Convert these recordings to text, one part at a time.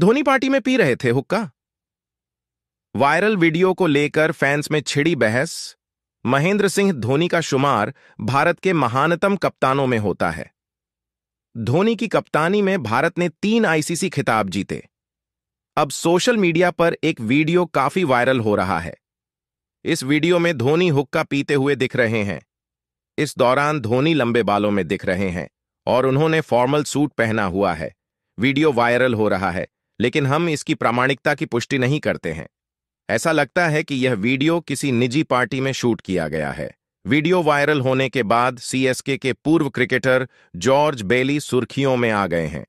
Dhoni party में P रहे थे हुक्का वायरल वीडियो को लेकर फैंस में छिड़ी बहस महेंद्र सिंह धोनी का शुमार भारत के महानतम कप्तानों में होता है धोनी की कप्तानी में भारत ने तीन आईसीसी खिताब जीते अब सोशल मीडिया पर एक वीडियो काफी वायरल हो रहा है इस वीडियो में धोनी हुक्का पीते हुए दिख रहे हैं इस दौरान धोनी लंबे बालों में दिख रहे हैं और उन्होंने फॉर्मल सूट पहना हुआ है वीडियो वायरल हो रहा है लेकिन हम इसकी प्रामाणिकता की पुष्टि नहीं करते हैं ऐसा लगता है कि यह वीडियो किसी निजी पार्टी में शूट किया गया है वीडियो वायरल होने के बाद सीएसके के पूर्व क्रिकेटर जॉर्ज बेली सुर्खियों में आ गए हैं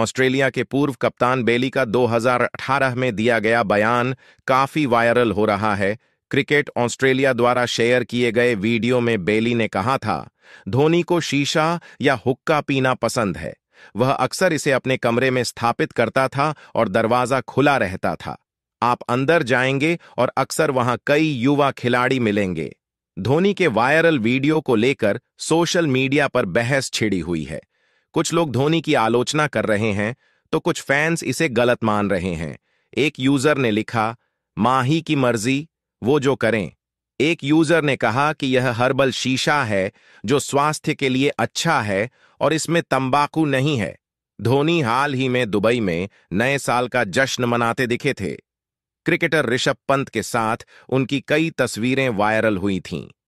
ऑस्ट्रेलिया के पूर्व कप्तान बेली का 2018 में दिया गया बयान काफी वायरल हो रहा है क्रिकेट ऑस्ट्रेलिया द्वारा शेयर किए गए वीडियो में बेली ने कहा था धोनी को शीशा या हुक्का पीना पसंद है वह अक्सर इसे अपने कमरे में स्थापित करता था और दरवाजा खुला रहता था आप अंदर जाएंगे और अक्सर वहां कई युवा खिलाड़ी मिलेंगे धोनी के वायरल वीडियो को लेकर सोशल मीडिया पर बहस छिड़ी हुई है कुछ लोग धोनी की आलोचना कर रहे हैं तो कुछ फैंस इसे गलत मान रहे हैं एक यूजर ने लिखा माही की मर्जी वो जो करें एक यूजर ने कहा कि यह हर्बल शीशा है जो स्वास्थ्य के लिए अच्छा है और इसमें तंबाकू नहीं है धोनी हाल ही में दुबई में नए साल का जश्न मनाते दिखे थे क्रिकेटर ऋषभ पंत के साथ उनकी कई तस्वीरें वायरल हुई थीं